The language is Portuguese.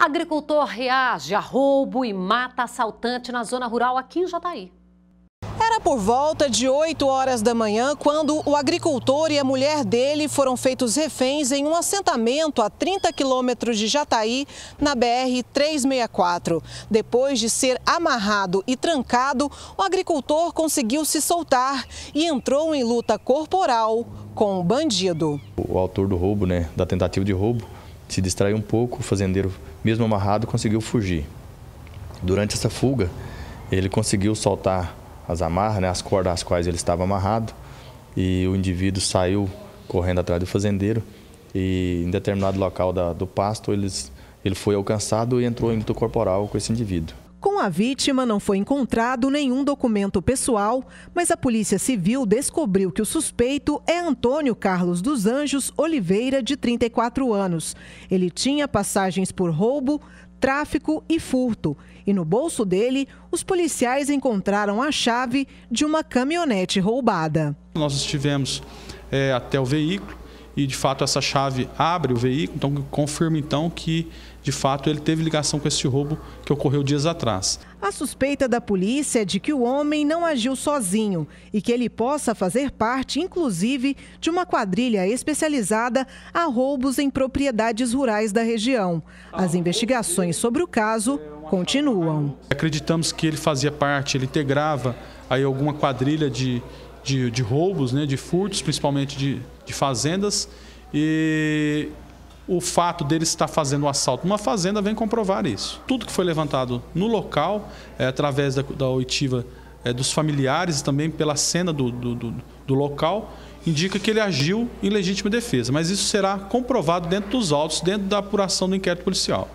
Agricultor reage a roubo e mata assaltante na zona rural aqui em Jataí. Era por volta de 8 horas da manhã quando o agricultor e a mulher dele foram feitos reféns em um assentamento a 30 quilômetros de Jataí, na BR-364. Depois de ser amarrado e trancado, o agricultor conseguiu se soltar e entrou em luta corporal com o bandido. O autor do roubo, né, da tentativa de roubo, se distraiu um pouco, o fazendeiro, mesmo amarrado, conseguiu fugir. Durante essa fuga, ele conseguiu soltar as amarras, né, as cordas às quais ele estava amarrado, e o indivíduo saiu correndo atrás do fazendeiro e em determinado local da, do pasto eles, ele foi alcançado e entrou em luta corporal com esse indivíduo. Com a vítima, não foi encontrado nenhum documento pessoal, mas a Polícia Civil descobriu que o suspeito é Antônio Carlos dos Anjos Oliveira, de 34 anos. Ele tinha passagens por roubo, tráfico e furto. E no bolso dele, os policiais encontraram a chave de uma caminhonete roubada. Nós estivemos é, até o veículo e de fato essa chave abre o veículo, então confirma então que de fato ele teve ligação com esse roubo que ocorreu dias atrás. A suspeita da polícia é de que o homem não agiu sozinho e que ele possa fazer parte, inclusive, de uma quadrilha especializada a roubos em propriedades rurais da região. As investigações sobre o caso continuam. Acreditamos que ele fazia parte, ele integrava aí alguma quadrilha de de, de roubos, né, de furtos, principalmente de, de fazendas. E o fato dele estar fazendo um assalto numa fazenda vem comprovar isso. Tudo que foi levantado no local, é, através da, da oitiva é, dos familiares e também pela cena do, do, do, do, local, indica que ele agiu em legítima defesa, mas isso será comprovado dentro dos autos, dentro da apuração do inquérito policial.